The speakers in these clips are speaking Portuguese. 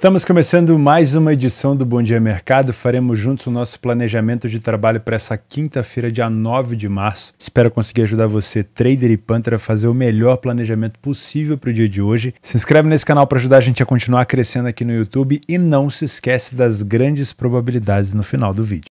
Estamos começando mais uma edição do Bom Dia Mercado. Faremos juntos o nosso planejamento de trabalho para essa quinta-feira, dia 9 de março. Espero conseguir ajudar você, trader e pantera, a fazer o melhor planejamento possível para o dia de hoje. Se inscreve nesse canal para ajudar a gente a continuar crescendo aqui no YouTube e não se esquece das grandes probabilidades no final do vídeo.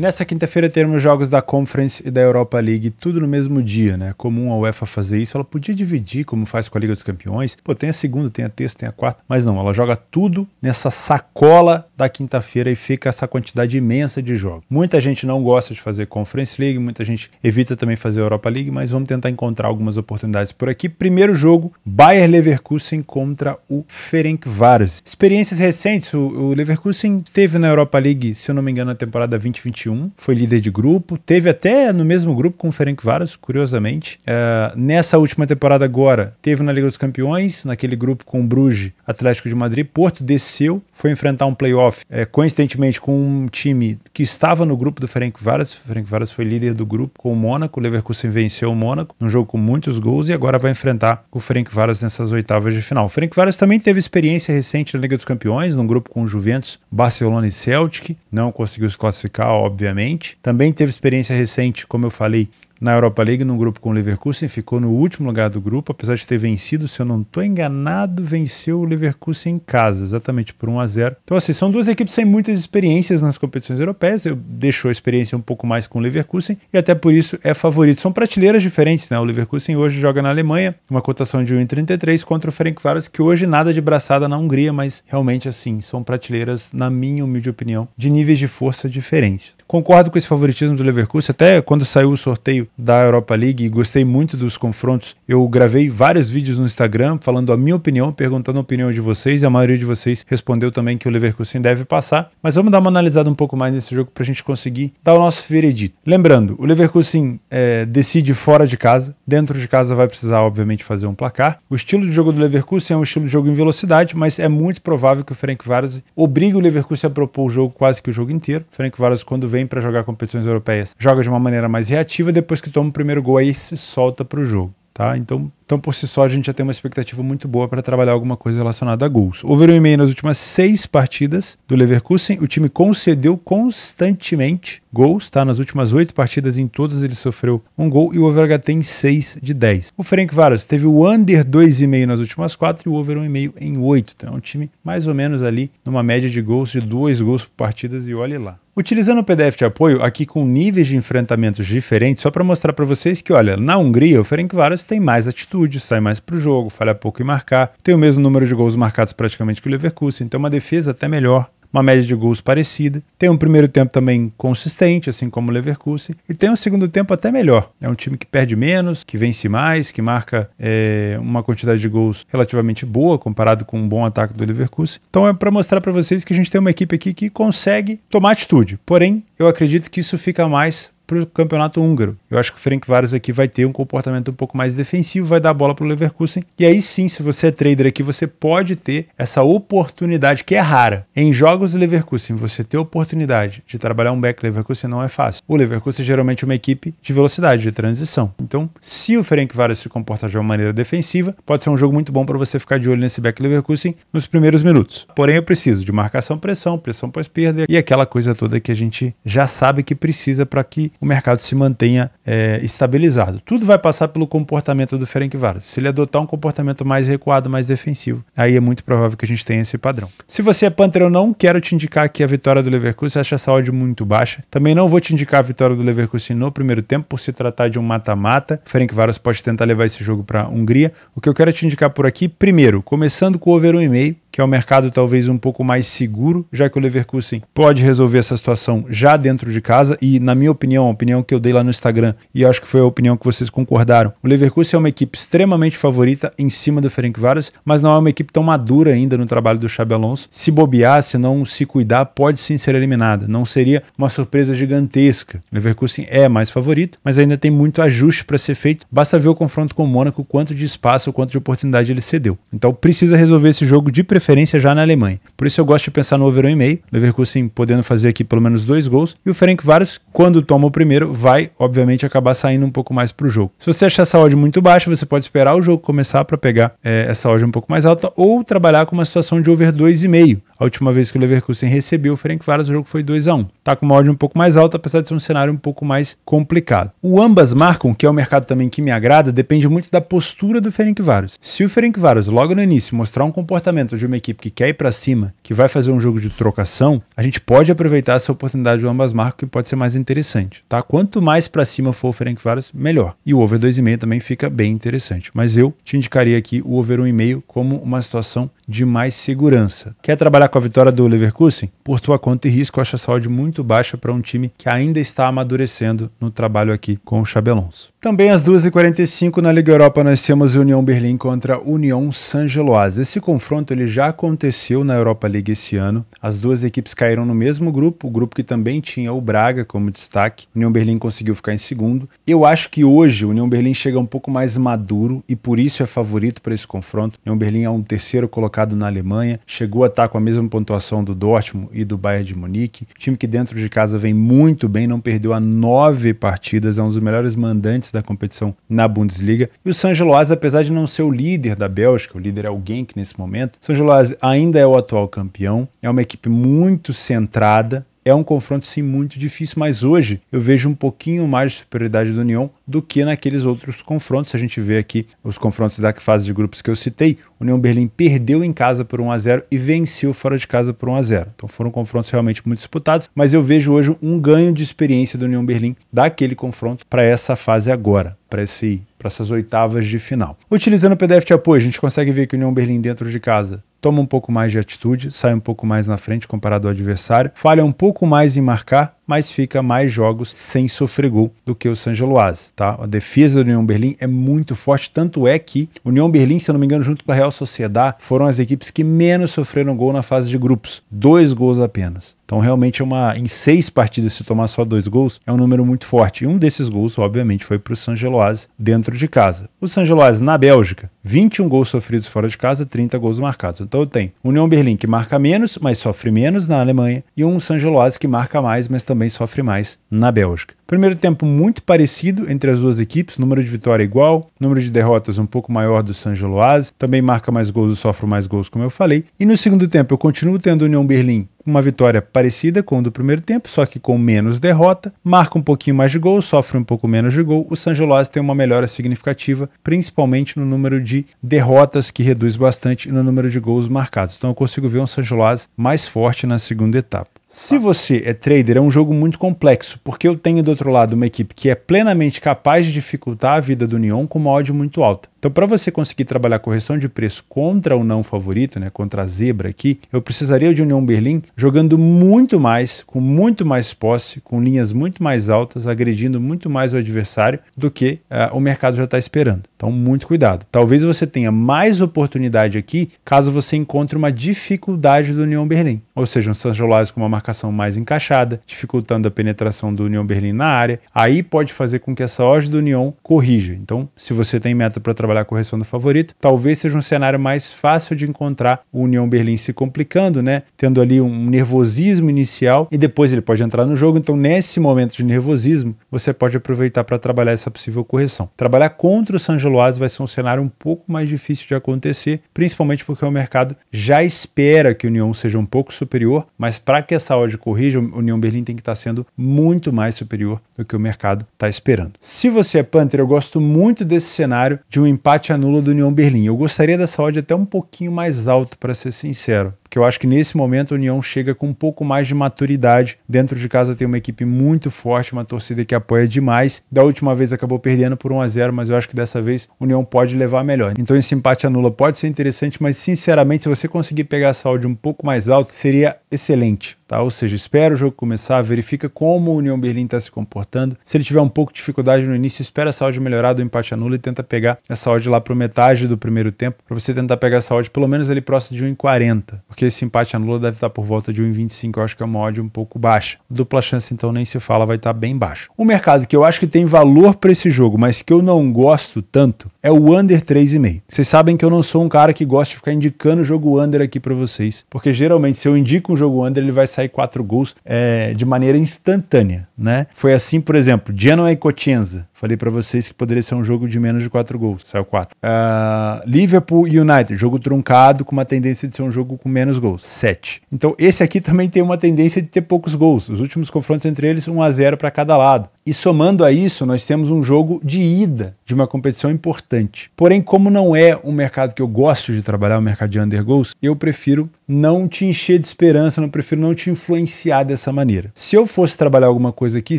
Nessa quinta-feira teremos jogos da Conference e da Europa League, tudo no mesmo dia, né? Comum a UEFA fazer isso, ela podia dividir, como faz com a Liga dos Campeões. Pô, tem a segunda, tem a terça, tem a quarta, mas não, ela joga tudo nessa sacola da quinta-feira e fica essa quantidade imensa de jogos. Muita gente não gosta de fazer Conference League, muita gente evita também fazer Europa League, mas vamos tentar encontrar algumas oportunidades por aqui. Primeiro jogo, Bayer Leverkusen contra o Ferencváros. Experiências recentes, o, o Leverkusen esteve na Europa League, se eu não me engano, na temporada 2021 foi líder de grupo, teve até no mesmo grupo com o Ferencváros, curiosamente. Uh, nessa última temporada agora, teve na Liga dos Campeões, naquele grupo com o Bruges, Atlético de Madrid, Porto desceu, foi enfrentar um playoff, é, coincidentemente com um time que estava no grupo do Ferencváros, o Ferencváros foi líder do grupo com o Mônaco, o Leverkusen venceu o Mônaco, num jogo com muitos gols, e agora vai enfrentar o Ferencváros nessas oitavas de final. O Ferencváros também teve experiência recente na Liga dos Campeões, num grupo com Juventus, Barcelona e Celtic, não conseguiu se classificar, óbvio, obviamente. Também teve experiência recente, como eu falei, na Europa League, num grupo com o Leverkusen, ficou no último lugar do grupo, apesar de ter vencido, se eu não estou enganado, venceu o Leverkusen em casa, exatamente por 1 a 0 Então, assim, são duas equipes sem muitas experiências nas competições europeias, eu deixou a experiência um pouco mais com o Leverkusen e até por isso é favorito. São prateleiras diferentes, né? O Leverkusen hoje joga na Alemanha, uma cotação de 1,33 contra o Ferencváros, que hoje nada de braçada na Hungria, mas realmente, assim, são prateleiras, na minha humilde opinião, de níveis de força diferentes. Concordo com esse favoritismo do Leverkusen. Até quando saiu o sorteio da Europa League, gostei muito dos confrontos. Eu gravei vários vídeos no Instagram falando a minha opinião, perguntando a opinião de vocês. E a maioria de vocês respondeu também que o Leverkusen deve passar. Mas vamos dar uma analisada um pouco mais nesse jogo para a gente conseguir dar o nosso veredito. Lembrando, o Leverkusen é, decide fora de casa. Dentro de casa vai precisar, obviamente, fazer um placar. O estilo de jogo do Leverkusen é um estilo de jogo em velocidade, mas é muito provável que o Frank Vargas obrigue o Leverkusen a propor o jogo quase que o jogo inteiro. Frank Vargas, quando vem para jogar competições europeias, joga de uma maneira mais reativa, depois que toma o primeiro gol aí se solta para o jogo, tá? Então então, por si só, a gente já tem uma expectativa muito boa para trabalhar alguma coisa relacionada a gols. Over 1,5 nas últimas seis partidas do Leverkusen. O time concedeu constantemente gols, tá? Nas últimas oito partidas, em todas ele sofreu um gol e o over tem 6 de 10. O Frank Varas teve o under 2,5 nas últimas quatro e o over 1,5 em 8. Então, é um time mais ou menos ali numa média de gols de dois gols por partidas e olhe lá. Utilizando o PDF de apoio, aqui com níveis de enfrentamentos diferentes, só para mostrar para vocês que, olha, na Hungria, o Ferencváros tem mais atitude atitude, sai mais para o jogo, falha pouco em marcar, tem o mesmo número de gols marcados praticamente que o Leverkusen, então uma defesa até melhor uma média de gols parecida. Tem um primeiro tempo também consistente, assim como o Leverkusen, e tem um segundo tempo até melhor. É um time que perde menos, que vence mais, que marca é, uma quantidade de gols relativamente boa comparado com um bom ataque do Leverkusen. Então é para mostrar para vocês que a gente tem uma equipe aqui que consegue tomar atitude. Porém, eu acredito que isso fica mais para o campeonato húngaro. Eu acho que o Frank Varas aqui vai ter um comportamento um pouco mais defensivo, vai dar a bola para o Leverkusen. E aí sim, se você é trader aqui, você pode ter essa oportunidade que é rara. Em jogos do Leverkusen, você ter oportunidade de trabalhar um back Leverkusen não é fácil. O Leverkusen é geralmente uma equipe de velocidade, de transição. Então, se o Frank Varas se comportar de uma maneira defensiva, pode ser um jogo muito bom para você ficar de olho nesse back Leverkusen nos primeiros minutos. Porém, eu preciso de marcação, pressão, pressão pós-perda e aquela coisa toda que a gente já sabe que precisa para que o mercado se mantenha é, estabilizado. Tudo vai passar pelo comportamento do Ferenc Varos. Se ele adotar um comportamento mais recuado, mais defensivo, aí é muito provável que a gente tenha esse padrão. Se você é Panther eu não, quero te indicar aqui a vitória do Leverkusen, acha essa odd muito baixa. Também não vou te indicar a vitória do Leverkusen no primeiro tempo, por se tratar de um mata-mata. Ferenc Varos pode tentar levar esse jogo para a Hungria. O que eu quero te indicar por aqui, primeiro, começando com o over 1,5, que é o um mercado talvez um pouco mais seguro, já que o Leverkusen pode resolver essa situação já dentro de casa. E, na minha opinião, a opinião que eu dei lá no Instagram, e acho que foi a opinião que vocês concordaram, o Leverkusen é uma equipe extremamente favorita em cima do Ferenc Varas, mas não é uma equipe tão madura ainda no trabalho do Xabi Alonso. Se bobear, se não se cuidar, pode sim ser eliminada. Não seria uma surpresa gigantesca. O Leverkusen é mais favorito, mas ainda tem muito ajuste para ser feito. Basta ver o confronto com o Mônaco, quanto de espaço, quanto de oportunidade ele cedeu. Então precisa resolver esse jogo de preferência preferência já na Alemanha. Por isso eu gosto de pensar no over 1,5, Leverkusen podendo fazer aqui pelo menos dois gols, e o Frank Varos, quando toma o primeiro, vai, obviamente, acabar saindo um pouco mais para o jogo. Se você achar essa odd muito baixa, você pode esperar o jogo começar para pegar é, essa odd um pouco mais alta, ou trabalhar com uma situação de over 2,5. A última vez que o Leverkusen recebeu o Ferencváros, o jogo foi 2 a 1 Está com uma odd um pouco mais alta, apesar de ser um cenário um pouco mais complicado. O ambas marcam, que é o um mercado também que me agrada, depende muito da postura do Ferencváros. Se o Ferencváros, logo no início, mostrar um comportamento de uma equipe que quer ir para cima, que vai fazer um jogo de trocação, a gente pode aproveitar essa oportunidade do ambas marcam, que pode ser mais interessante. tá? Quanto mais para cima for o Ferencváros, melhor. E o over 2,5 também fica bem interessante. Mas eu te indicaria aqui o over 1,5 como uma situação de mais segurança. Quer trabalhar com a vitória do Leverkusen? Por tua conta e risco, eu acho a saúde muito baixa para um time que ainda está amadurecendo no trabalho aqui com o Chabelons. Também às 2h45 na Liga Europa nós temos União Berlim contra União Saint-Geloise. Esse confronto ele já aconteceu na Europa League esse ano. As duas equipes caíram no mesmo grupo, o grupo que também tinha o Braga como destaque. União Berlim conseguiu ficar em segundo. Eu acho que hoje o União Berlim chega um pouco mais maduro e por isso é favorito para esse confronto. União Berlim é um terceiro colocado na Alemanha, chegou a estar com a mesma pontuação do Dortmund e do Bayern de Munique. Time que dentro de casa vem muito bem, não perdeu a nove partidas, é um dos melhores mandantes antes da competição na Bundesliga. E o Sanja Loaz, apesar de não ser o líder da Bélgica, o líder é alguém que nesse momento, Sanja Loaz ainda é o atual campeão, é uma equipe muito centrada, é um confronto sim muito difícil, mas hoje eu vejo um pouquinho mais de superioridade do União do que naqueles outros confrontos. A gente vê aqui os confrontos da fase de grupos que eu citei. União Berlim perdeu em casa por 1 a 0 e venceu fora de casa por 1 a 0. Então foram confrontos realmente muito disputados, mas eu vejo hoje um ganho de experiência do União Berlim daquele confronto para essa fase agora, para esse para essas oitavas de final. Utilizando o PDF de apoio, a gente consegue ver que o União Berlim dentro de casa toma um pouco mais de atitude, sai um pouco mais na frente comparado ao adversário, falha um pouco mais em marcar, mas fica mais jogos sem sofrer gol do que o Sangeloase, tá? A defesa do União Berlim é muito forte, tanto é que União Berlim, se eu não me engano, junto com a Real Sociedade, foram as equipes que menos sofreram gol na fase de grupos, dois gols apenas. Então realmente é uma em seis partidas se tomar só dois gols é um número muito forte. E um desses gols, obviamente, foi para o Sangeloase dentro de casa. O Sangeloase na Bélgica, 21 gols sofridos fora de casa, 30 gols marcados. Então tem União Berlim que marca menos, mas sofre menos na Alemanha e um Sangeloase que marca mais, mas também também sofre mais na Bélgica. Primeiro tempo muito parecido entre as duas equipes, número de vitória igual, número de derrotas um pouco maior do San Geloise, também marca mais gols e sofre mais gols, como eu falei. E no segundo tempo eu continuo tendo União Berlim uma vitória parecida com o do primeiro tempo, só que com menos derrota, marca um pouquinho mais de gol, sofre um pouco menos de gol. O San Geloise tem uma melhora significativa, principalmente no número de derrotas, que reduz bastante e no número de gols marcados. Então eu consigo ver um San Geloise mais forte na segunda etapa. Se você é trader, é um jogo muito complexo, porque eu tenho do outro lado uma equipe que é plenamente capaz de dificultar a vida do Neon com uma odd muito alta. Então, para você conseguir trabalhar correção de preço contra o não favorito, né, contra a zebra aqui, eu precisaria de União Berlim jogando muito mais, com muito mais posse, com linhas muito mais altas, agredindo muito mais o adversário do que uh, o mercado já está esperando. Então, muito cuidado. Talvez você tenha mais oportunidade aqui caso você encontre uma dificuldade do União Berlim, ou seja, um Sanjolás com uma marcação mais encaixada, dificultando a penetração do União Berlim na área. Aí pode fazer com que essa odd do União corrija. Então, se você tem meta para trabalhar trabalhar a correção do favorito, talvez seja um cenário mais fácil de encontrar o União Berlim se complicando, né? Tendo ali um nervosismo inicial e depois ele pode entrar no jogo. Então, nesse momento de nervosismo, você pode aproveitar para trabalhar essa possível correção. Trabalhar contra o São Geloas vai ser um cenário um pouco mais difícil de acontecer, principalmente porque o mercado já espera que o União seja um pouco superior, mas para que essa odd corrija, o União Berlim tem que estar tá sendo muito mais superior do que o mercado está esperando. Se você é Panther, eu gosto muito desse cenário de um empate anula do União Berlim. Eu gostaria dessa odd até um pouquinho mais alto, para ser sincero, porque eu acho que nesse momento a União chega com um pouco mais de maturidade. Dentro de casa tem uma equipe muito forte, uma torcida que apoia demais. Da última vez acabou perdendo por 1 a 0, mas eu acho que dessa vez a União pode levar melhor. Então esse empate anula pode ser interessante, mas sinceramente, se você conseguir pegar essa odd um pouco mais alto, seria excelente. Tá? Ou seja, espera o jogo começar, verifica como o União Berlim está se comportando. Se ele tiver um pouco de dificuldade no início, espera essa odd melhorar do empate anula e tenta pegar essa saúde lá para metade do primeiro tempo, para você tentar pegar essa saúde pelo menos ali próximo de 1,40, porque esse empate anulou deve estar por volta de 1,25, eu acho que é uma odd um pouco baixa. Dupla chance então nem se fala, vai estar bem baixo. o mercado que eu acho que tem valor para esse jogo, mas que eu não gosto tanto, é o under 3,5. Vocês sabem que eu não sou um cara que gosta de ficar indicando o jogo under aqui para vocês, porque geralmente se eu indico um jogo under, ele vai sair quatro gols é, de maneira instantânea, né? Foi assim, por exemplo, Genoa e Cotienza. Falei para vocês que poderia ser um jogo de menos de 4 gols. Saiu 4. Uh, ah, Liverpool United, jogo truncado, com uma tendência de ser um jogo com menos gols. 7. Então, esse aqui também tem uma tendência de ter poucos gols. Os últimos confrontos entre eles, 1 a 0 para cada lado. E somando a isso, nós temos um jogo de ida de uma competição importante. Porém, como não é um mercado que eu gosto de trabalhar, o um mercado de undergoals, eu prefiro não te encher de esperança, não prefiro não te influenciar dessa maneira. Se eu fosse trabalhar alguma coisa aqui,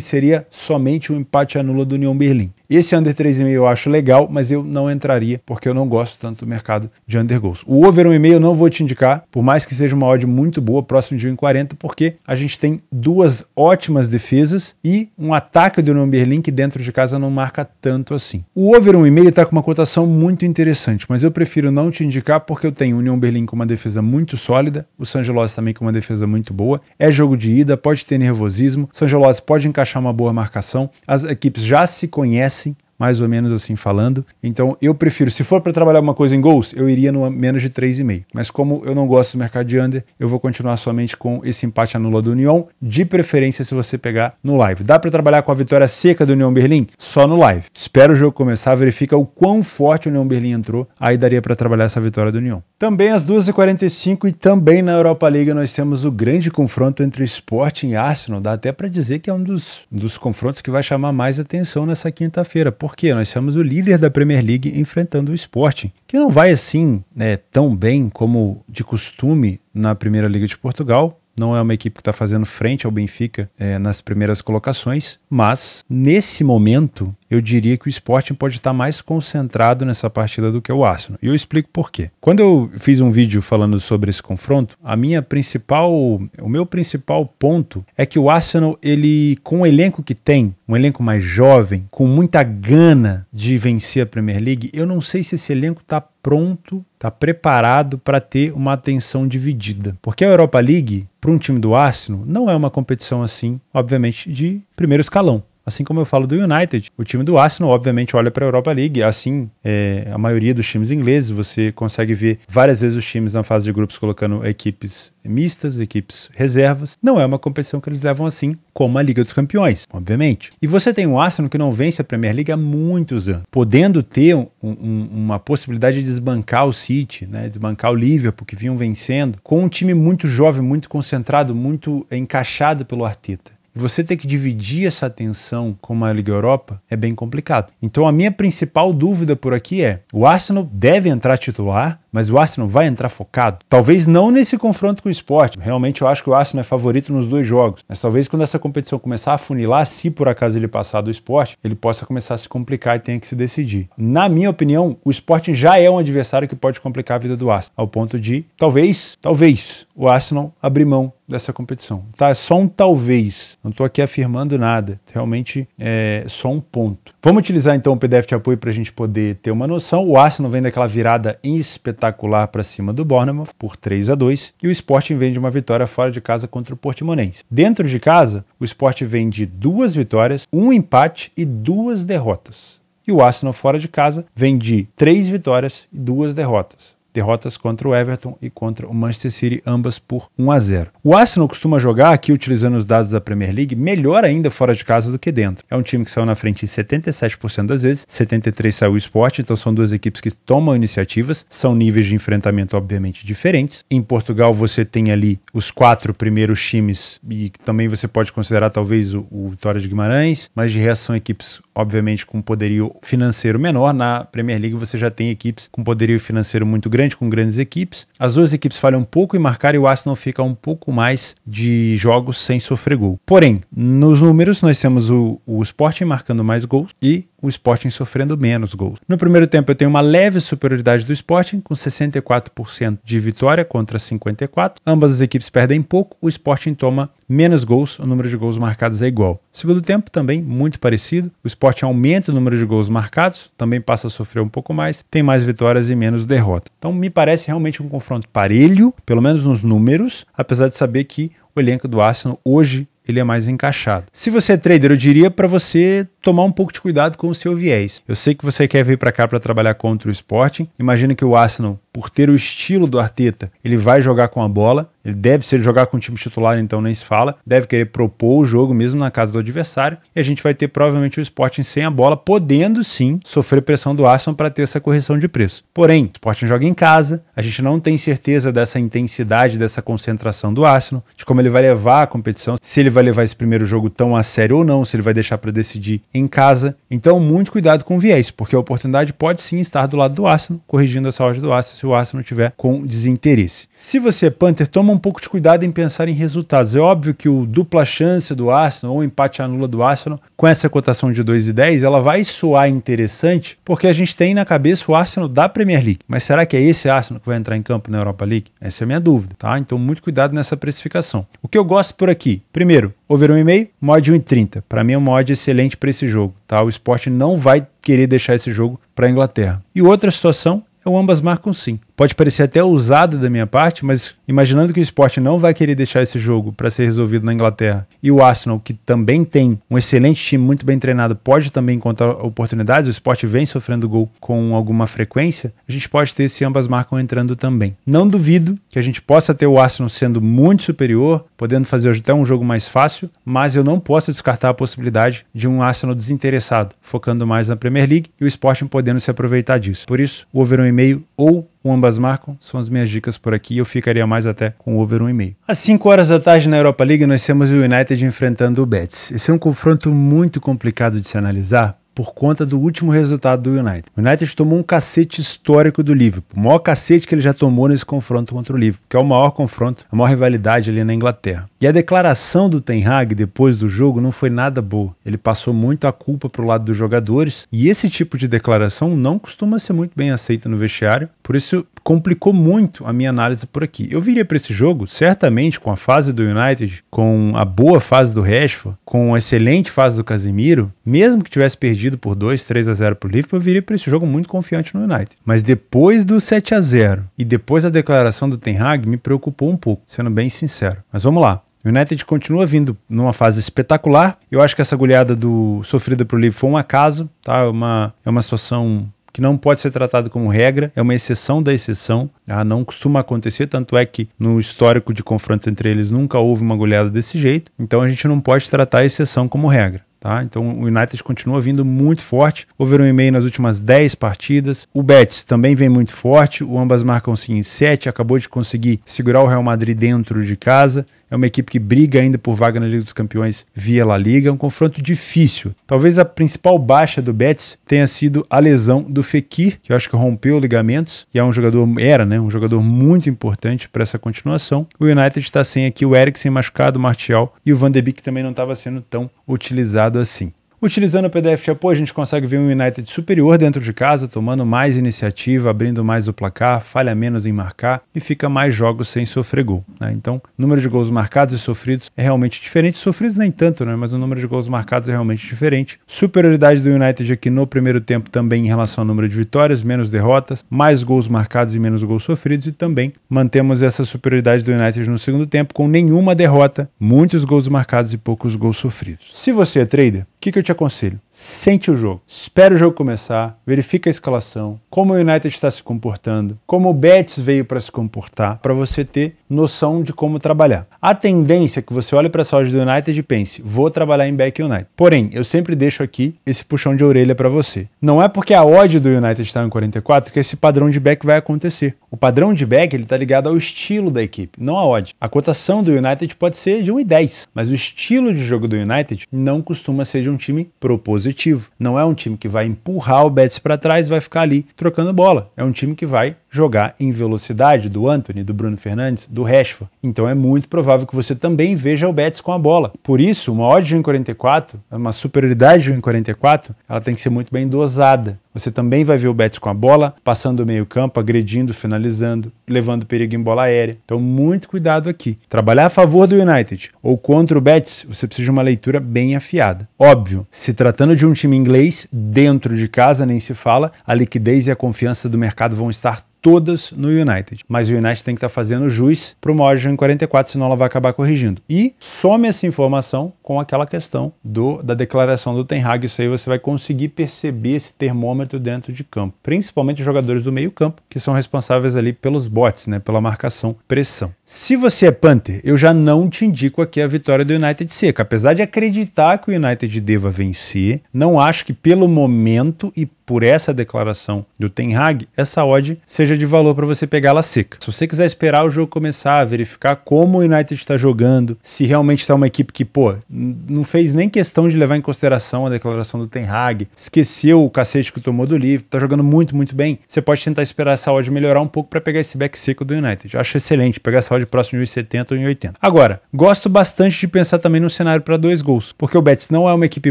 seria somente o um empate anula do União Berlim. Esse under 3,5 eu acho legal, mas eu não entraria porque eu não gosto tanto do mercado de under goals. O over 1,5 eu não vou te indicar, por mais que seja uma odd muito boa, próximo de 1,40, porque a gente tem duas ótimas defesas e um ataque do Union Berlin que dentro de casa não marca tanto assim. O over 1,5 está com uma cotação muito interessante, mas eu prefiro não te indicar porque eu tenho o Union Berlin com uma defesa muito sólida, o Sangelos também com uma defesa muito boa. É jogo de ida, pode ter nervosismo, Sangelos pode encaixar uma boa marcação, as equipes já se conhecem mais ou menos assim falando. Então eu prefiro, se for para trabalhar uma coisa em gols, eu iria no menos de 3,5. Mas como eu não gosto do mercado de under, eu vou continuar somente com esse empate anula do União, de preferência se você pegar no live. Dá para trabalhar com a vitória seca do União Berlim? Só no live. Espera o jogo começar, verifica o quão forte o União Berlim entrou, aí daria para trabalhar essa vitória do União. Também às 2h45 e também na Europa League nós temos o grande confronto entre Sporting e Arsenal. Dá até para dizer que é um dos, um dos confrontos que vai chamar mais atenção nessa quinta-feira. Por porque nós temos o líder da Premier League enfrentando o Sporting, que não vai assim né, tão bem como de costume na Primeira Liga de Portugal, não é uma equipe que está fazendo frente ao Benfica é, nas primeiras colocações, mas nesse momento eu diria que o Sporting pode estar mais concentrado nessa partida do que o Arsenal. E eu explico por quê. Quando eu fiz um vídeo falando sobre esse confronto, a minha principal, o meu principal ponto é que o Arsenal, ele com o elenco que tem, um elenco mais jovem, com muita gana de vencer a Premier League, eu não sei se esse elenco está pronto, está preparado para ter uma atenção dividida. Porque a Europa League, para um time do Arsenal, não é uma competição assim, obviamente, de primeiro escalão. Assim como eu falo do United, o time do Arsenal obviamente olha para a Europa League, assim é, a maioria dos times ingleses, você consegue ver várias vezes os times na fase de grupos colocando equipes mistas, equipes reservas. Não é uma competição que eles levam assim, como a Liga dos Campeões, obviamente. E você tem o Arsenal que não vence a Premier League há muitos anos, podendo ter um, um, uma possibilidade de desbancar o City, né, desbancar o Liverpool, que vinham vencendo, com um time muito jovem, muito concentrado, muito encaixado pelo Arteta. Você ter que dividir essa atenção com a Liga Europa é bem complicado. Então a minha principal dúvida por aqui é: o Arsenal deve entrar titular? mas o Arsenal vai entrar focado? Talvez não nesse confronto com o esporte. Realmente eu acho que o Arsenal é favorito nos dois jogos. Mas talvez quando essa competição começar a funilar, se por acaso ele passar do esporte, ele possa começar a se complicar e tenha que se decidir. Na minha opinião, o esporte já é um adversário que pode complicar a vida do Arsenal, ao ponto de talvez, talvez, o Arsenal abrir mão dessa competição. Tá? É só um talvez. Não estou aqui afirmando nada. Realmente é só um ponto. Vamos utilizar então o PDF de apoio para a gente poder ter uma noção. O Arsenal vem daquela virada espetáculo espetacular para cima do Bournemouth por 3 a 2 e o Sporting vende uma vitória fora de casa contra o Portimonense. Dentro de casa, o Sporting vende duas vitórias, um empate e duas derrotas. E o Arsenal fora de casa vende três vitórias e duas derrotas derrotas contra o Everton e contra o Manchester City, ambas por 1 a 0. O Arsenal costuma jogar aqui utilizando os dados da Premier League melhor ainda fora de casa do que dentro. É um time que saiu na frente em 77% das vezes, 73 saiu o Sport, então são duas equipes que tomam iniciativas, são níveis de enfrentamento obviamente diferentes. Em Portugal você tem ali os quatro primeiros times e também você pode considerar talvez o, o Vitória de Guimarães, mas de resto são equipes obviamente com poderio financeiro menor. Na Premier League você já tem equipes com poderio financeiro muito grande grande com grandes equipes. As duas equipes falham um pouco em marcar e o Arsenal fica um pouco mais de jogos sem sofrer gol. Porém, nos números nós temos o, o Sporting marcando mais gols e o Sporting sofrendo menos gols. No primeiro tempo eu tenho uma leve superioridade do Sporting, com 64% de vitória contra 54%. Ambas as equipes perdem pouco, o Sporting toma menos gols, o número de gols marcados é igual. Segundo tempo também muito parecido, o Sporting aumenta o número de gols marcados, também passa a sofrer um pouco mais, tem mais vitórias e menos derrotas. Então me parece realmente um confronto parelho, pelo menos nos números, apesar de saber que o elenco do Arsenal hoje ele é mais encaixado. Se você é trader, eu diria para você tomar um pouco de cuidado com o seu viés. Eu sei que você quer vir para cá para trabalhar contra o Sporting. Imagino que o Arsenal, por ter o estilo do Arteta, ele vai jogar com a bola. Ele deve, se ele jogar com o time titular, então nem se fala. Deve querer propor o jogo mesmo na casa do adversário. E a gente vai ter provavelmente o Sporting sem a bola, podendo sim sofrer pressão do Arsenal para ter essa correção de preço. Porém, o Sporting joga em casa. A gente não tem certeza dessa intensidade, dessa concentração do Arsenal, de como ele vai levar a competição, se ele vai levar esse primeiro jogo tão a sério ou não, se ele vai deixar para decidir em casa. Então, muito cuidado com o viés, porque a oportunidade pode sim estar do lado do Arsenal, corrigindo a saúde do Arsenal se o Arsenal tiver com desinteresse. Se você é Panther, toma um pouco de cuidado em pensar em resultados. É óbvio que o dupla chance do Arsenal ou empate anula do Arsenal com essa cotação de 2,10, ela vai soar interessante porque a gente tem na cabeça o Arsenal da Premier League. Mas será que é esse Arsenal que vai entrar em campo na Europa League? Essa é a minha dúvida, tá? Então muito cuidado nessa precificação. O que eu gosto por aqui? Primeiro, over 1,5, mod 1,30. Para mim é um mod excelente para esse jogo, tá? O esporte não vai querer deixar esse jogo para a Inglaterra. E outra situação, eu ambas marcam sim. Pode parecer até ousado da minha parte, mas imaginando que o esporte não vai querer deixar esse jogo para ser resolvido na Inglaterra e o Arsenal, que também tem um excelente time muito bem treinado, pode também encontrar oportunidades, o esporte vem sofrendo gol com alguma frequência, a gente pode ter se ambas marcam entrando também. Não duvido que a gente possa ter o Arsenal sendo muito superior, podendo fazer hoje até um jogo mais fácil, mas eu não posso descartar a possibilidade de um Arsenal desinteressado, focando mais na Premier League e o esporte podendo se aproveitar disso. Por isso, o over 1,5 ou com ambas marcam, são as minhas dicas por aqui. Eu ficaria mais até com over 1,5. Às 5 horas da tarde na Europa League, nós temos o United enfrentando o Betis. Esse é um confronto muito complicado de se analisar, por conta do último resultado do United. O United tomou um cacete histórico do Liverpool, o maior cacete que ele já tomou nesse confronto contra o Liverpool, que é o maior confronto, a maior rivalidade ali na Inglaterra. E a declaração do Ten Hag depois do jogo não foi nada boa. Ele passou muito a culpa pro lado dos jogadores e esse tipo de declaração não costuma ser muito bem aceita no vestiário, por isso complicou muito a minha análise por aqui. Eu viria para esse jogo certamente com a fase do United, com a boa fase do Rashford, com a excelente fase do Casemiro, mesmo que tivesse perdido perdido por 2, 3 a 0 para o Liverpool, eu viria para esse jogo muito confiante no United. Mas depois do 7 a 0 e depois da declaração do Ten Hag, me preocupou um pouco, sendo bem sincero. Mas vamos lá. O United continua vindo numa fase espetacular. Eu acho que essa goleada do sofrida o Liverpool foi um acaso, tá? É uma, é uma situação que não pode ser tratada como regra, é uma exceção da exceção, Ah, não costuma acontecer, tanto é que no histórico de confrontos entre eles nunca houve uma goleada desse jeito, então a gente não pode tratar a exceção como regra. Tá? Então o United continua vindo muito forte. Over 1,5 um nas últimas 10 partidas. O Betis também vem muito forte. O ambas marcam sim em 7. Acabou de conseguir segurar o Real Madrid dentro de casa é uma equipe que briga ainda por vaga na Liga dos Campeões via La Liga. É um confronto difícil. Talvez a principal baixa do Betis tenha sido a lesão do Fekir, que eu acho que rompeu ligamentos e é um jogador, era, né? Um jogador muito importante para essa continuação. O United está sem aqui o Eriksen machucado, o Martial e o Van de Beek também não estava sendo tão utilizado assim. Utilizando o PDF de apoio, a gente consegue ver um United superior dentro de casa, tomando mais iniciativa, abrindo mais o placar, falha menos em marcar e fica mais jogos sem sofrer gol. Né? Então, o número de gols marcados e sofridos é realmente diferente. Sofridos nem tanto, né? mas o número de gols marcados é realmente diferente. Superioridade do United aqui no primeiro tempo também em relação ao número de vitórias, menos derrotas, mais gols marcados e menos gols sofridos. E também mantemos essa superioridade do United no segundo tempo com nenhuma derrota, muitos gols marcados e poucos gols sofridos. Se você é trader, o que, que eu te te aconselho, sente o jogo, espere o jogo começar, verifica a escalação, como o United está se comportando, como o Betis veio para se comportar, para você ter noção de como trabalhar. A tendência é que você olhe para a soja do United e pense, vou trabalhar em back United. Porém, eu sempre deixo aqui esse puxão de orelha para você. Não é porque a odd do United está em 44 que esse padrão de back vai acontecer. O padrão de back está ligado ao estilo da equipe, não à odd. A cotação do United pode ser de 1,10, mas o estilo de jogo do United não costuma ser de um time propositivo. Não é um time que vai empurrar o Betis para trás e vai ficar ali trocando bola. É um time que vai jogar em velocidade do Anthony, do Bruno Fernandes, do Rashford. Então é muito provável que você também veja o Betis com a bola. Por isso, uma odd de 1,44, uma superioridade de 1,44, ela tem que ser muito bem dosada. Você também vai ver o Betis com a bola, passando o meio campo, agredindo, finalizando, levando perigo em bola aérea. Então muito cuidado aqui. Trabalhar a favor do United ou contra o Betis, você precisa de uma leitura bem afiada. Óbvio, se tratando de um time inglês, dentro de casa nem se fala, a liquidez e a confiança do mercado vão estar todas no United. Mas o United tem que estar tá fazendo juiz para uma em 44, senão ela vai acabar corrigindo. E some essa informação com aquela questão do, da declaração do Ten Hag. Isso aí você vai conseguir perceber esse termômetro dentro de campo. Principalmente os jogadores do meio campo, que são responsáveis ali pelos bots, né, pela marcação pressão. Se você é Panther, eu já não te indico aqui a vitória do United seca. Apesar de acreditar que o United deva vencer, não acho que pelo momento e por essa declaração do Ten Hag, essa odd seja seja de valor para você pegar ela seca. Se você quiser esperar o jogo começar, verificar como o United está jogando, se realmente está uma equipe que, pô, não fez nem questão de levar em consideração a declaração do Ten Hag, esqueceu o cacete que tomou do livro, tá jogando muito, muito bem, você pode tentar esperar essa odd melhorar um pouco para pegar esse back seco do United. Eu acho excelente pegar essa odd próximo de 1,70 ou 1,80. Agora, gosto bastante de pensar também no cenário para dois gols, porque o Betis não é uma equipe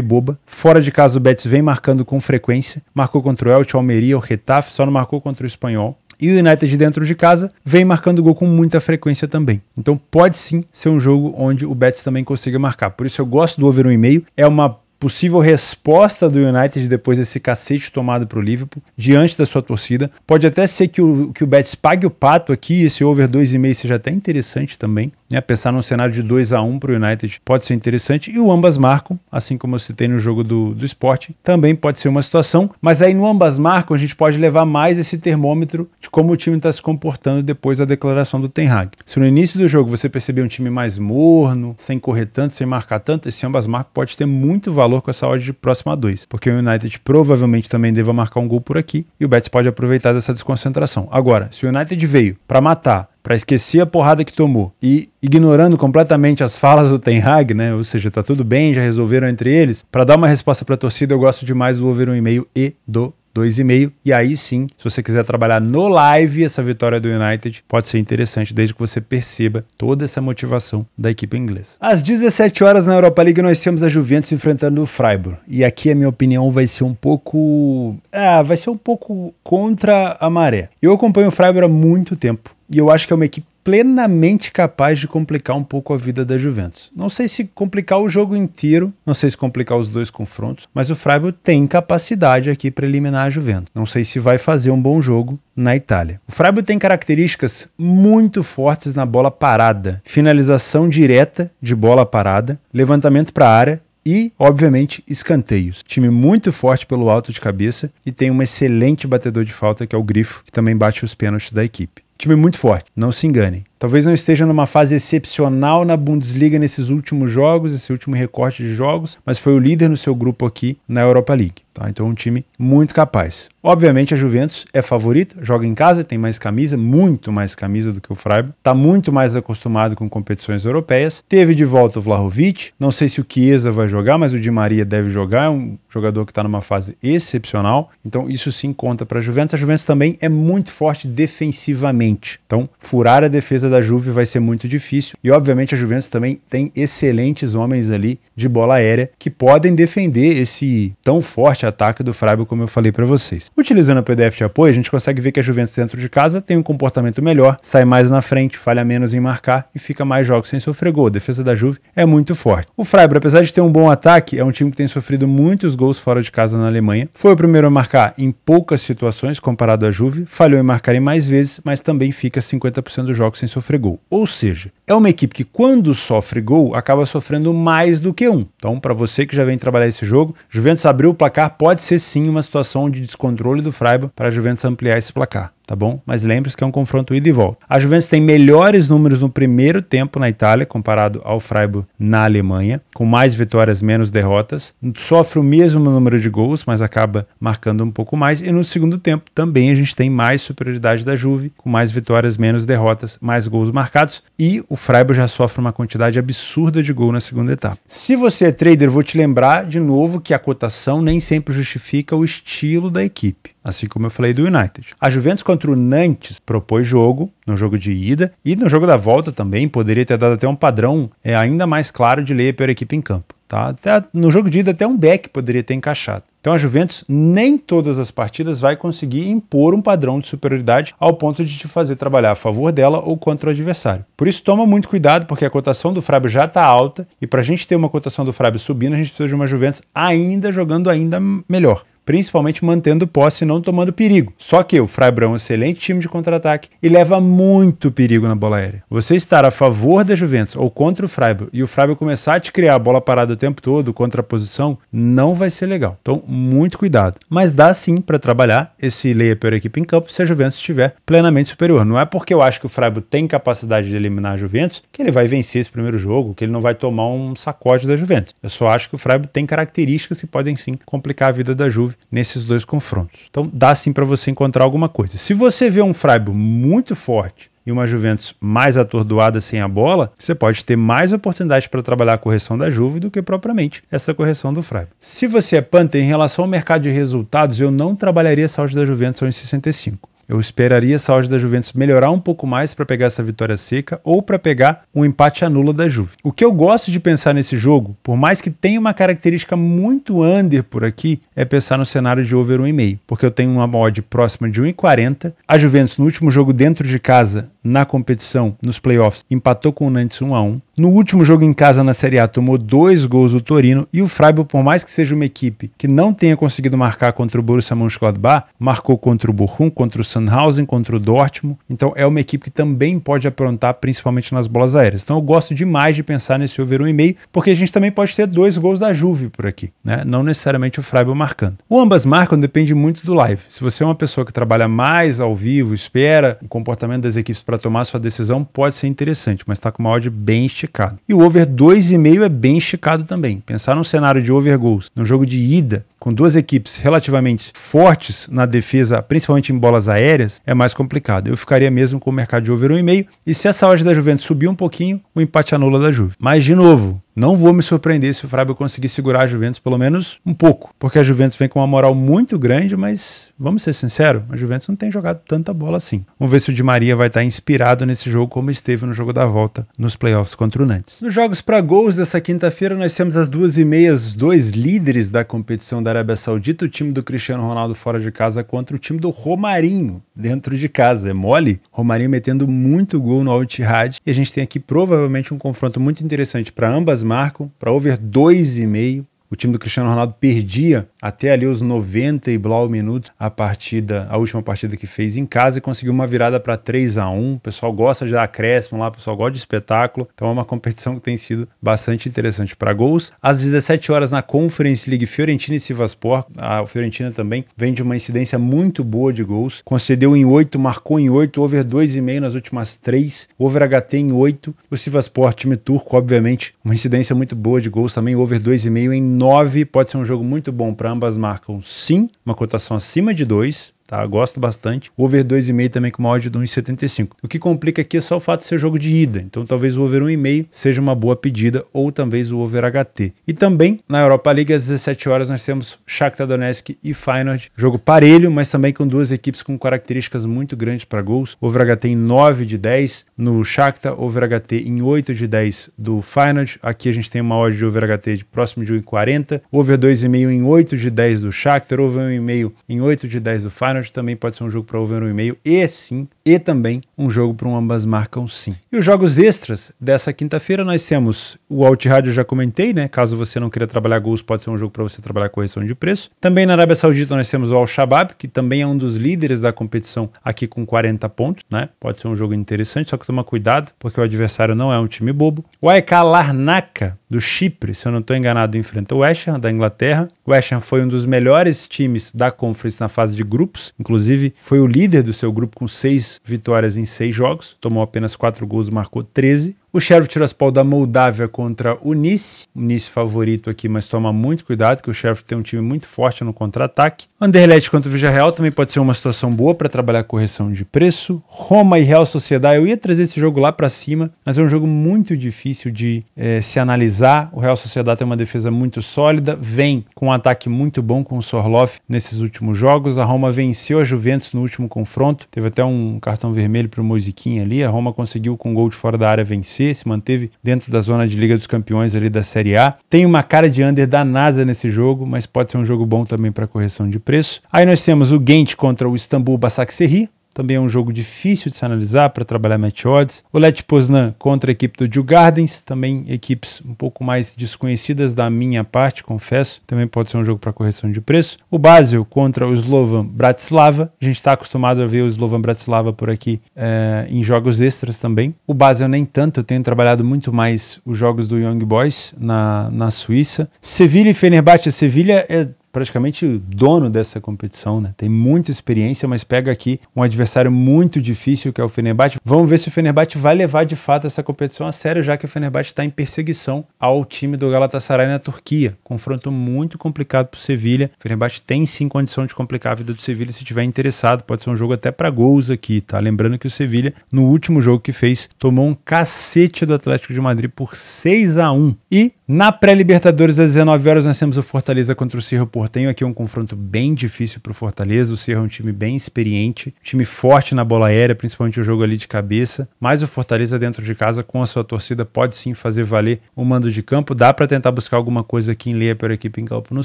boba, fora de casa o Betis vem marcando com frequência, marcou contra o Elche, o Almeria, o Retafe, só não marcou contra o Espanhol. E o United dentro de casa vem marcando gol com muita frequência também. Então pode sim ser um jogo onde o Betis também consiga marcar. Por isso eu gosto do over 1,5. É uma possível resposta do United depois desse cacete tomado para o Liverpool diante da sua torcida. Pode até ser que o, que o Betis pague o pato aqui, esse over 2,5 seja até é interessante também. Né? Pensar num cenário de 2 a 1 para o United pode ser interessante. E o ambas marcam, assim como eu citei no jogo do, do esporte, também pode ser uma situação. Mas aí no ambas marcam, a gente pode levar mais esse termômetro de como o time está se comportando depois da declaração do Ten Hag. Se no início do jogo você perceber um time mais morno, sem correr tanto, sem marcar tanto, esse ambas marcam pode ter muito valor com essa odd de próxima a 2, porque o United provavelmente também deva marcar um gol por aqui e o Betis pode aproveitar dessa desconcentração. Agora, se o United veio para matar para esquecer a porrada que tomou e ignorando completamente as falas do Ten Hag, né? Ou seja, tá tudo bem, já resolveram entre eles. Para dar uma resposta para a torcida, eu gosto demais do over 1,5 e do 2,5. E aí sim, se você quiser trabalhar no live essa vitória do United, pode ser interessante, desde que você perceba toda essa motivação da equipe inglesa. Às 17 horas na Europa League, nós temos a Juventus enfrentando o Freiburg. E aqui a minha opinião vai ser um pouco. Ah, vai ser um pouco contra a maré. Eu acompanho o Freiburg há muito tempo. E eu acho que é uma equipe plenamente capaz de complicar um pouco a vida da Juventus. Não sei se complicar o jogo inteiro, não sei se complicar os dois confrontos, mas o Freiburg tem capacidade aqui para eliminar a Juventus. Não sei se vai fazer um bom jogo na Itália. O Freiburg tem características muito fortes na bola parada, finalização direta de bola parada, levantamento para a área e, obviamente, escanteios. Time muito forte pelo alto de cabeça e tem um excelente batedor de falta que é o Grifo, que também bate os pênaltis da equipe. Time muito forte, não se enganem. Talvez não esteja numa fase excepcional na Bundesliga nesses últimos jogos, esse último recorte de jogos, mas foi o líder no seu grupo aqui na Europa League. Tá? Então, um time muito capaz. Obviamente, a Juventus é favorita, joga em casa, tem mais camisa, muito mais camisa do que o Freiburg, está muito mais acostumado com competições europeias. Teve de volta o Vlahovic, não sei se o Chiesa vai jogar, mas o Di Maria deve jogar, é um jogador que está numa fase excepcional. Então, isso sim conta para a Juventus. A Juventus também é muito forte defensivamente. Então, furar a defesa da Juve vai ser muito difícil. E obviamente a Juventus também tem excelentes homens ali de bola aérea que podem defender esse tão forte ataque do Frábio, como eu falei para vocês. Utilizando o PDF de apoio, a gente consegue ver que a Juventus dentro de casa tem um comportamento melhor, sai mais na frente, falha menos em marcar e fica mais jogos sem sofrer gol. A defesa da Juve é muito forte. O Freiburg, apesar de ter um bom ataque, é um time que tem sofrido muitos gols fora de casa na Alemanha. Foi o primeiro a marcar em poucas situações comparado à Juve, falhou em marcar em mais vezes, mas também fica 50% dos jogos sem sofrer sofrer gol. Ou seja, é uma equipe que quando sofre gol acaba sofrendo mais do que um. Então, para você que já vem trabalhar esse jogo, Juventus abriu o placar pode ser sim uma situação de descontrole do Freiburg para a Juventus ampliar esse placar tá bom? Mas lembre-se que é um confronto ida e volta. A Juventus tem melhores números no primeiro tempo na Itália, comparado ao Freiburg na Alemanha, com mais vitórias, menos derrotas. Sofre o mesmo número de gols, mas acaba marcando um pouco mais. E no segundo tempo também a gente tem mais superioridade da Juve, com mais vitórias, menos derrotas, mais gols marcados. E o Freiburg já sofre uma quantidade absurda de gol na segunda etapa. Se você é trader, vou te lembrar de novo que a cotação nem sempre justifica o estilo da equipe assim como eu falei do United. A Juventus contra o Nantes propôs jogo no jogo de ida e no jogo da volta também poderia ter dado até um padrão é, ainda mais claro de ler pela equipe em campo. Tá? Até, no jogo de ida até um back poderia ter encaixado. Então a Juventus nem todas as partidas vai conseguir impor um padrão de superioridade ao ponto de te fazer trabalhar a favor dela ou contra o adversário. Por isso toma muito cuidado porque a cotação do Fábio já está alta e para a gente ter uma cotação do Fábio subindo a gente precisa de uma Juventus ainda jogando ainda melhor principalmente mantendo posse e não tomando perigo. Só que o Fry é um excelente time de contra-ataque e leva muito perigo na bola aérea. Você estar a favor da Juventus ou contra o Freiburg e o Freiburg começar a te criar a bola parada o tempo todo, contra a posição não vai ser legal. Então, muito cuidado. Mas dá sim para trabalhar esse layer pela equipe em campo se a Juventus estiver plenamente superior. Não é porque eu acho que o Freiburg tem capacidade de eliminar a Juventus que ele vai vencer esse primeiro jogo, que ele não vai tomar um sacode da Juventus. Eu só acho que o Freiburg tem características que podem sim complicar a vida da Juve nesses dois confrontos. Então dá sim para você encontrar alguma coisa. Se você vê um Freiburg muito forte e uma Juventus mais atordoada sem a bola, você pode ter mais oportunidade para trabalhar a correção da Juve do que propriamente essa correção do Freiburg. Se você é Panther, em relação ao mercado de resultados, eu não trabalharia essa da Juventus aos 65. Eu esperaria essa odd da Juventus melhorar um pouco mais para pegar essa vitória seca ou para pegar um empate anula da Juve. O que eu gosto de pensar nesse jogo, por mais que tenha uma característica muito under por aqui, é pensar no cenário de over 1,5, porque eu tenho uma odd próxima de 1,40. A Juventus no último jogo dentro de casa, na competição, nos playoffs, empatou com o Nantes 1 a 1. No último jogo em casa na Série A, tomou dois gols do Torino e o Freiburg, por mais que seja uma equipe que não tenha conseguido marcar contra o Borussia Mönchengladbach, marcou contra o Bochum, contra o Sandhausen, contra o Dortmund. Então é uma equipe que também pode aprontar, principalmente nas bolas aéreas. Então eu gosto demais de pensar nesse over 1,5, porque a gente também pode ter dois gols da Juve por aqui, né? Não necessariamente o Freiburg marcando. O ambas marcam depende muito do live. Se você é uma pessoa que trabalha mais ao vivo, espera o comportamento das equipes para tomar sua decisão, pode ser interessante, mas está com uma odd bem esticada esticado. E o over 2,5 é bem esticado também. Pensar num cenário de over goals, num jogo de ida, com duas equipes relativamente fortes na defesa, principalmente em bolas aéreas, é mais complicado. Eu ficaria mesmo com o mercado de over 1,5 e se essa odd da Juventus subir um pouquinho, o empate anula da Juve. Mas de novo, não vou me surpreender se o Fábio conseguir segurar a Juventus pelo menos um pouco, porque a Juventus vem com uma moral muito grande, mas vamos ser sinceros, a Juventus não tem jogado tanta bola assim. Vamos ver se o Di Maria vai estar inspirado nesse jogo como esteve no jogo da volta nos playoffs contra o Nantes. Nos jogos para gols dessa quinta-feira nós temos as duas e meia os dois líderes da competição da Arábia Saudita, o time do Cristiano Ronaldo fora de casa contra o time do Romarinho dentro de casa. É mole? Romarinho metendo muito gol no Al e a gente tem aqui provavelmente um confronto muito interessante para ambas marcam para over 2,5. O time do Cristiano Ronaldo perdia até ali os 90 e blau minutos a partida, a última partida que fez em casa e conseguiu uma virada para 3 a 1. O pessoal gosta de dar acréscimo lá, o pessoal gosta de espetáculo. Então é uma competição que tem sido bastante interessante para gols. Às 17 horas na Conference League Fiorentina e Sivaspor, a Fiorentina também vem de uma incidência muito boa de gols. Concedeu em 8, marcou em 8, over 2,5 nas últimas 3, over HT em 8. O Sivaspor, time turco, obviamente, uma incidência muito boa de gols também, over 2,5 em 9, pode ser um jogo muito bom para ambas marcam sim uma cotação acima de 2, tá? Gosto bastante. Over 2,5 também com uma odd de 1,75. O que complica aqui é só o fato de ser jogo de ida. Então talvez o over 1,5 seja uma boa pedida ou talvez o over HT. E também na Europa League às 17 horas nós temos Shakhtar Donetsk e Feyenoord. Jogo parelho, mas também com duas equipes com características muito grandes para gols. Over HT em 9 de 10 no Shakhtar, over HT em 8 de 10 do Feyenoord. Aqui a gente tem uma odd de over HT de próximo de 1,40. Over 2,5 em 8 de 10 do Shakhtar, over 1,5 em 8 de 10 do Feyenoord também pode ser um jogo para over 1,5 e sim, e também um jogo para um ambas marcam sim. E os jogos extras dessa quinta-feira nós temos o Alt Rádio, já comentei, né? Caso você não queira trabalhar gols, pode ser um jogo para você trabalhar correção de preço. Também na Arábia Saudita nós temos o Al Shabab, que também é um dos líderes da competição aqui com 40 pontos, né? Pode ser um jogo interessante, só que toma cuidado, porque o adversário não é um time bobo. O AEK Larnaca do Chipre, se eu não estou enganado, enfrenta o West Ham da Inglaterra. O West Ham foi um dos melhores times da Conference na fase de grupos, inclusive foi o líder do seu grupo com seis vitórias em seis jogos, tomou apenas quatro gols, marcou 13. O Sheriff Tiraspol da Moldávia contra o Nice. O Nice favorito aqui, mas toma muito cuidado, que o Sheriff tem um time muito forte no contra-ataque. Anderlecht contra o Villarreal também pode ser uma situação boa para trabalhar a correção de preço. Roma e Real Sociedade. Eu ia trazer esse jogo lá para cima, mas é um jogo muito difícil de é, se analisar. O Real Sociedade tem uma defesa muito sólida, vem com um ataque muito bom com o Sorloff nesses últimos jogos. A Roma venceu a Juventus no último confronto. Teve até um cartão vermelho para o Moisiquinha ali. A Roma conseguiu com um gol de fora da área vencer se manteve dentro da zona de Liga dos Campeões ali da Série A. Tem uma cara de under da NASA nesse jogo, mas pode ser um jogo bom também para correção de preço. Aí nós temos o Gent contra o Istambul Basaksehir, também é um jogo difícil de se analisar para trabalhar match odds. O Let Poznan contra a equipe do Dew Gardens, também equipes um pouco mais desconhecidas da minha parte, confesso. Também pode ser um jogo para correção de preço. O Basel contra o Slovan Bratislava. A gente está acostumado a ver o Slovan Bratislava por aqui é, em jogos extras também. O Basel nem tanto, eu tenho trabalhado muito mais os jogos do Young Boys na, na Suíça. Sevilha e Fenerbahçe. Sevilha é praticamente dono dessa competição, né? Tem muita experiência, mas pega aqui um adversário muito difícil que é o Fenerbahçe. Vamos ver se o Fenerbahçe vai levar de fato essa competição a sério, já que o Fenerbahçe está em perseguição ao time do Galatasaray na Turquia. Confronto muito complicado para o Sevilha. O Fenerbahçe tem sim condição de complicar a vida do Sevilha se tiver interessado. Pode ser um jogo até para gols aqui, tá? Lembrando que o Sevilha no último jogo que fez tomou um cacete do Atlético de Madrid por 6 a 1 e na pré-Libertadores, às 19 horas, nós temos o Fortaleza contra o Cerro Portenho. Aqui é um confronto bem difícil para o Fortaleza. O Cerro é um time bem experiente, time forte na bola aérea, principalmente o jogo ali de cabeça. Mas o Fortaleza, dentro de casa, com a sua torcida, pode sim fazer valer o mando de campo. Dá para tentar buscar alguma coisa aqui em Leia pela equipe em campo no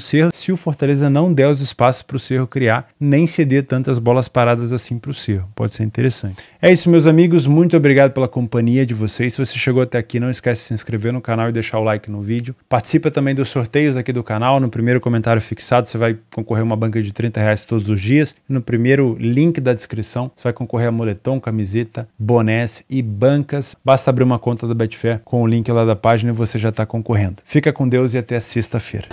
Cerro, se o Fortaleza não der os espaços para o Cerro criar, nem ceder tantas bolas paradas assim para o Cerro. Pode ser interessante. É isso, meus amigos. Muito obrigado pela companhia de vocês. Se você chegou até aqui, não esquece de se inscrever no canal e deixar o like no vídeo vídeo. Participa também dos sorteios aqui do canal. No primeiro comentário fixado, você vai concorrer a uma banca de 30 reais todos os dias. No primeiro link da descrição, você vai concorrer a moletom, camiseta, bonés e bancas. Basta abrir uma conta da Betfair com o link lá da página e você já está concorrendo. Fica com Deus e até sexta-feira.